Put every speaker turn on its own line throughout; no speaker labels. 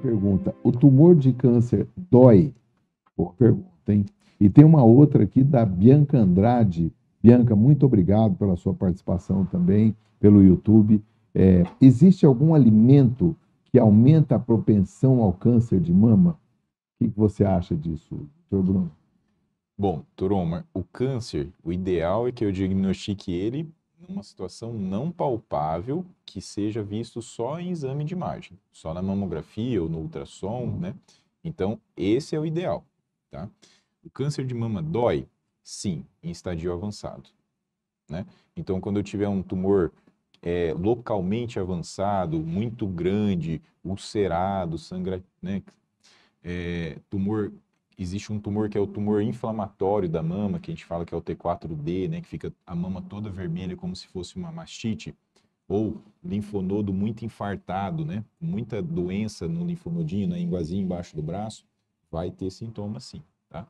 pergunta: o tumor de câncer dói? Boa pergunta, hein? E tem uma outra aqui da Bianca Andrade. Bianca, muito obrigado pela sua participação também pelo YouTube. É, existe algum alimento que aumenta a propensão ao câncer de mama? O que você acha disso, doutor Bruno?
Bom, doutor Omar, o câncer, o ideal é que eu diagnostique ele uma situação não palpável que seja visto só em exame de imagem, só na mamografia ou no ultrassom, uhum. né? Então, esse é o ideal, tá? O câncer de mama dói? Sim, em estadio avançado, né? Então, quando eu tiver um tumor é, localmente avançado, muito grande, ulcerado, sangra, né? É, tumor existe um tumor que é o tumor inflamatório da mama, que a gente fala que é o T4D, né, que fica a mama toda vermelha como se fosse uma mastite, ou linfonodo muito infartado, né, muita doença no linfonodinho, na inguazinha embaixo do braço, vai ter sintoma sim, tá?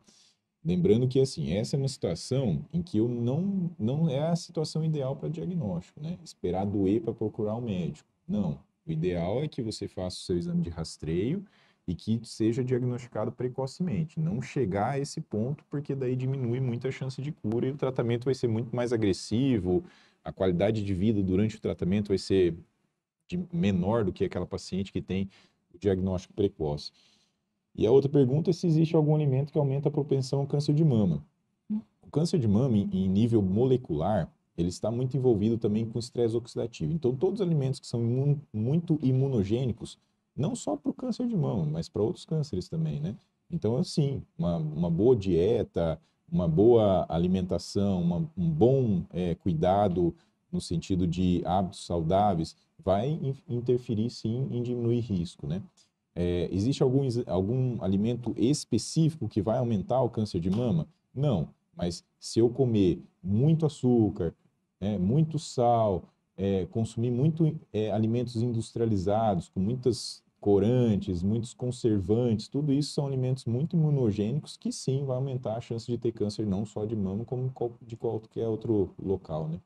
Lembrando que, assim, essa é uma situação em que eu não, não é a situação ideal para diagnóstico, né? Esperar doer para procurar um médico. Não. O ideal é que você faça o seu exame de rastreio, e que seja diagnosticado precocemente. Não chegar a esse ponto, porque daí diminui muito a chance de cura e o tratamento vai ser muito mais agressivo, a qualidade de vida durante o tratamento vai ser menor do que aquela paciente que tem o diagnóstico precoce. E a outra pergunta é se existe algum alimento que aumenta a propensão ao câncer de mama. O câncer de mama, em nível molecular, ele está muito envolvido também com estresse oxidativo. Então, todos os alimentos que são muito imunogênicos não só para o câncer de mama, mas para outros cânceres também, né? Então, assim, uma, uma boa dieta, uma boa alimentação, uma, um bom é, cuidado no sentido de hábitos saudáveis vai interferir sim em diminuir risco, né? É, existe algum, algum alimento específico que vai aumentar o câncer de mama? Não, mas se eu comer muito açúcar, né, muito sal, é, consumir muito é, alimentos industrializados, com muitas corantes, muitos conservantes, tudo isso são alimentos muito imunogênicos que sim vai aumentar a chance de ter câncer não só de mama como de qualquer outro local, né?